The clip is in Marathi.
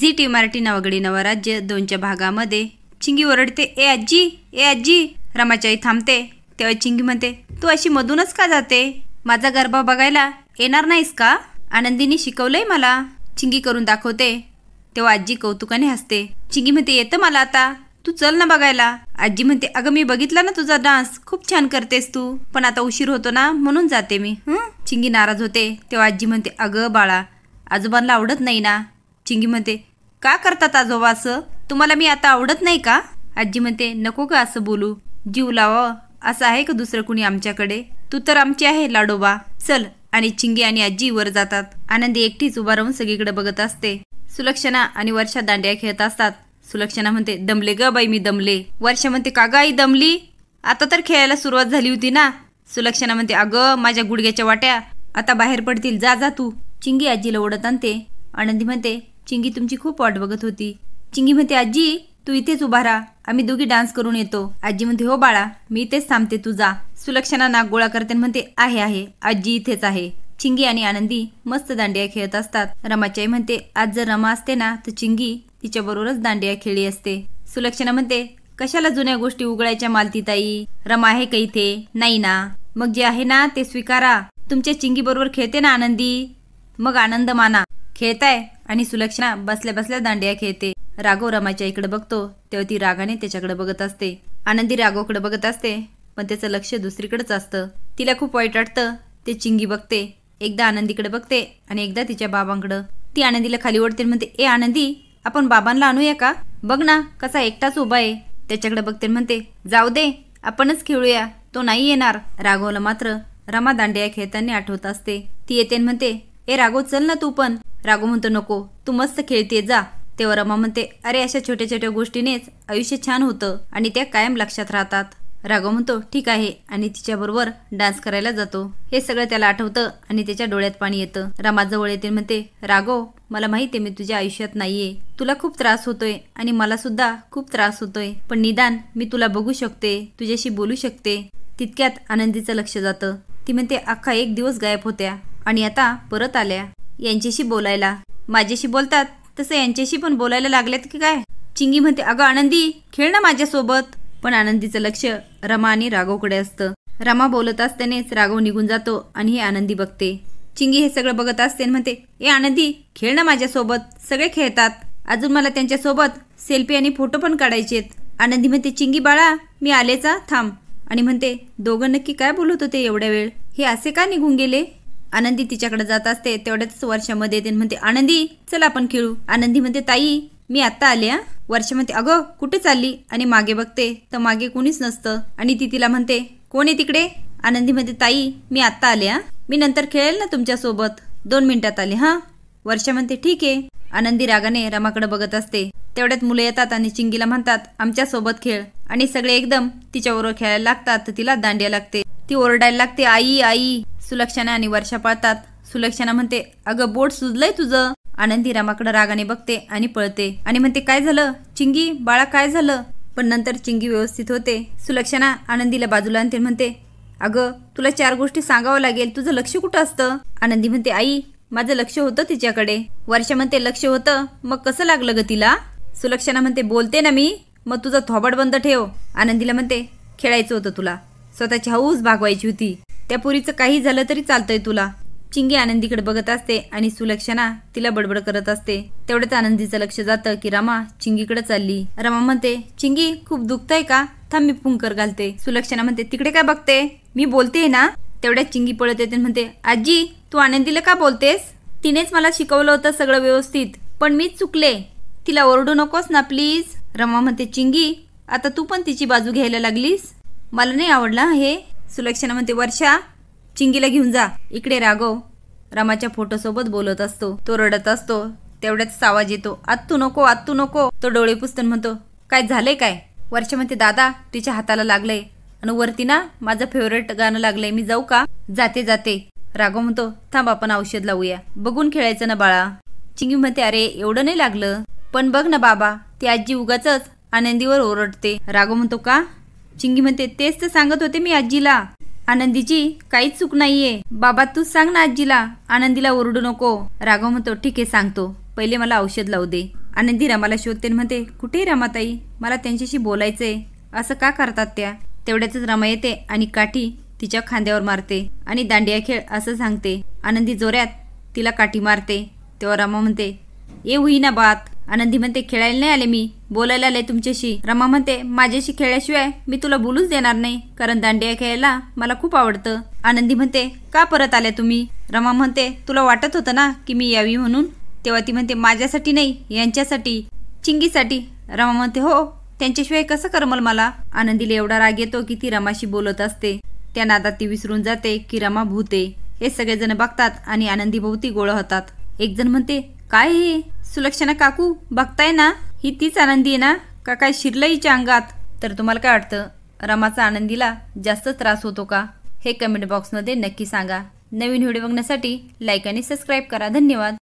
झी टी मराठी नवगडी नवराज्य दोनच्या भागामध्ये चिंगी ओरडते ए आजी ए आजी रमाचाई थांबते तेव्हा चिंगी म्हणते तू अशी मधूनच का जाते माझा गरबा बघायला येणार नाहीस का आनंदीने शिकवलंय मला चिंगी करून दाखवते तेव्हा आजी कौतुकाने हसते चिंगी म्हणते येतं मला आता तू चल ना बघायला आजी म्हणते अगं मी बघितला ना तुझा डान्स खूप छान करतेस तू पण आता उशीर होतो ना म्हणून जाते मी हं चिंगी नाराज होते तेव्हा आजी म्हणते अगं बाळा आजोबांना आवडत नाही ना चिंगी म्हणते का करतात आजोबा असं तुम्हाला मी आता आवडत नाही का आजी म्हणते नको का असं बोलू जीव लावा असं आहे का दुसरं कुणी आमच्याकडे तू तर आमची आहे लाडोबा चल आणि चिंगी आणि आजी वर जातात आनंदी एकटीच उभा राहून सगळीकडे बघत असते सुलक्षणा आणि वर्षा दांड्या खेळत असतात सुलक्षणा म्हणते दमले ग बाई मी दमले वर्षा म्हणते का गाई दमली आता तर खेळायला सुरुवात झाली होती ना सुलक्षणा म्हणते अगं माझ्या गुडघ्याच्या वाट्या आता बाहेर पडतील जा जा तू चिंगी आजीला ओढत आणते आनंदी म्हणते चिंगी तुमची खूप वाट बघत होती चिंगी म्हणते आजी तू इथेच उभा राहा आम्ही दोघी डान्स करून येतो आजी म्हणते हो बाळा मी इथेच थांबते तू जा सुलक्षणा नाक गोळा करते म्हणते आहे आहे आजी इथेच आहे चिंगी आणि आनंदी मस्त दांडिया खेळत असतात रमाच्याई म्हणते आज जर रमा असते ना तर चिंगी तिच्याबरोबरच दांडिया खेळली असते सुलक्षणा म्हणते कशाला जुन्या गोष्टी उघडायच्या ताई रमा आहे का इथे नाही ना मग जे आहे ना ते स्वीकारा तुमच्या चिंगी बरोबर खेळते ना आनंदी मग आनंद माना खेळताय आणि सुलक्षणा बसल्या बसल्या दांडिया खेळते राघव रमाच्या इकडे बघतो तेव्हा ती रागाने त्याच्याकडे बघत असते आनंदी राघवकडे बघत असते पण त्याचं लक्ष दुसरीकडेच असतं तिला खूप वाईट वाटतं ते चिंगी बघते एकदा आनंदीकडे बघते आणि एकदा तिच्या बाबांकडं ती आनंदीला खाली ओढते म्हणते ए आनंदी आपण बाबांना आणूया का बघ ना कसा एकटाच उभा आहे त्याच्याकडे बघते म्हणते जाऊ दे आपणच खेळूया तो नाही येणार राघवला मात्र रमा दांडिया खेळताना आठवत असते ती येते म्हणते ए राघव चल ना तू पण राघू म्हणतो नको तू मस्त खेळते जा तेव्हा रमा म्हणते अरे अशा छोट्या छोट्या गोष्टीनेच आयुष्य छान होतं आणि त्या कायम लक्षात राहतात राघव म्हणतो ठीक आहे आणि तिच्याबरोबर डान्स करायला जातो हे सगळं त्याला आठवतं आणि त्याच्या डोळ्यात पाणी येतं रमा जवळ येते म्हणते रागो मला माहिती आहे मी तुझ्या आयुष्यात नाहीये तुला खूप त्रास होतोय आणि मला सुद्धा खूप त्रास होतोय पण निदान मी तुला बघू शकते तुझ्याशी बोलू शकते तितक्यात आनंदीचं लक्ष जातं ती म्हणते अख्खा एक दिवस गायब होत्या आणि आता परत आल्या यांच्याशी बोलायला माझ्याशी बोलतात तसं यांच्याशी पण बोलायला लागलेत की काय चिंगी म्हणते अगं आनंदी खेळ ना माझ्यासोबत पण आनंदीचं लक्ष रमा आणि राघवकडे असतं रमा बोलत असतानेच राघव निघून जातो आणि हे आनंदी बघते चिंगी हे सगळं बघत असते म्हणते ए आनंदी खेळ ना माझ्यासोबत सगळे खेळतात अजून मला त्यांच्यासोबत सेल्फी आणि फोटो पण काढायचेत आनंदी म्हणते चिंगी बाळा मी आलेचा थांब आणि म्हणते दोघं नक्की काय बोलत होते एवढ्या वेळ हे असे का निघून गेले आनंदी तिच्याकडे जात असते तेवढ्याच वर्षामध्ये येते म्हणते आनंदी चल आपण खेळू आनंदी म्हणते ताई मी आत्ता आले हा म्हणते अगं कुठे चालली आणि मागे बघते तर मागे कोणीच नसतं आणि ती तिला म्हणते कोण आहे तिकडे आनंदी म्हणते ताई मी आत्ता आले हा मी नंतर खेळेल ना तुमच्यासोबत दोन मिनिटात आले हा वर्ष म्हणते ठीक आहे आनंदी रागाने रमाकडे बघत असते तेवढ्यात मुलं येतात आणि चिंगीला म्हणतात आमच्या सोबत खेळ आणि सगळे एकदम तिच्याबरोबर खेळायला लागतात तर तिला दांड्या लागते ती ओरडायला लागते आई आई सुलक्षणा आणि वर्षा पाळतात सुलक्षणा म्हणते अगं बोट सुजलंय तुझं आनंदीरामाकडे रागाने बघते आणि पळते आणि म्हणते काय झालं चिंगी बाळा काय झालं पण नंतर चिंगी व्यवस्थित होते सुलक्षणा आनंदीला बाजूला आणते म्हणते अगं तुला चार गोष्टी सांगावं लागेल तुझं लक्ष कुठं असतं आनंदी म्हणते आई माझं लक्ष होतं तिच्याकडे वर्षा म्हणते लक्ष होतं मग कसं लागलं ग तिला सुलक्षणा म्हणते बोलते ना मी मग तुझा थोबड बंद ठेव आनंदीला म्हणते खेळायचं होतं तुला स्वतःची हौस भागवायची होती त्या पुरीचं काही झालं तरी चालतंय तुला चिंगी आनंदीकडे बघत असते आणि सुलक्षणा तिला बडबड करत असते तेवढ्याच आनंदीचं लक्ष जातं की रामा चिंगीकडे चालली रामा म्हणते चिंगी खूप दुखतय का थांब मी पुंकर घालते सुलक्षणा म्हणते तिकडे काय बघते मी बोलते ना तेवढ्यात चिंगी पळत येते म्हणते आजी तू आनंदीला का बोलतेस तिनेच मला शिकवलं होतं सगळं व्यवस्थित पण मी चुकले तिला ओरडू नकोस ना प्लीज रमा म्हणते चिंगी आता तू पण तिची बाजू घ्यायला लागलीस मला नाही आवडला हे सुलक्षणा म्हणते वर्षा चिंगीला घेऊन जा इकडे राघव रामाच्या सोबत बोलत असतो तो रडत असतो तेवढ्याच आवाज येतो आत्तू नको आत्तू नको तो डोळे पुसतून म्हणतो काय झालंय काय वर्षा म्हणते दादा तिच्या हाताला लागलंय आणि वरती ना माझं फेवरेट गाणं लागलंय मी जाऊ का जाते जाते राघव म्हणतो थांब आपण औषध लावूया बघून खेळायचं ना बाळा चिंगी म्हणते अरे एवढं नाही लागलं पण बघ ना बाबा ती आजी उगाच आनंदीवर ओरडते राघव म्हणतो का चिंगी म्हणते तेच तर सांगत होते मी आजीला आनंदीची काहीच चूक नाहीये बाबा तूच सांग ना आजीला आनंदीला ओरडू नको राघव म्हणतो ठीक आहे सांगतो पहिले मला औषध लावू दे आनंदी रामाला शोधते म्हणते कुठे रामाताई मला त्यांच्याशी बोलायचंय असं का करतात त्या तेवढ्यातच रमा येते आणि काठी तिच्या खांद्यावर मारते आणि दांडिया खेळ असं सांगते आनंदी जोऱ्यात तिला काठी मारते तेव्हा रमा म्हणते ये हुई ना बात आनंदी म्हणते खेळायला नाही आले मी बोलायला आले तुमच्याशी रमा म्हणते माझ्याशी खेळल्याशिवाय मी तुला बोलूच देणार नाही कारण दांडिया खेळायला मला खूप आवडतं आनंदी म्हणते का परत आल्या तुम्ही रमा म्हणते तुला वाटत होतं ना की मी यावी म्हणून तेव्हा ती म्हणते माझ्यासाठी नाही यांच्यासाठी चिंगीसाठी रमा म्हणते हो त्यांच्याशिवाय कसं करमल मला आनंदीला एवढा राग येतो की ती रमाशी बोलत असते त्या नादात ती विसरून जाते की रमा भूते हे सगळेजण बघतात आणि आनंदी भोवती गोळा होतात एक जण म्हणते काय हे सुलक्षणा काकू बघताय ना ही तीच आनंदी आहे ना का काय शिरलं हिच्या अंगात तर तुम्हाला काय वाटतं रमाचा आनंदीला जास्त त्रास होतो का हे कमेंट बॉक्समध्ये नक्की सांगा नवीन व्हिडिओ बघण्यासाठी लाईक आणि सबस्क्राईब करा धन्यवाद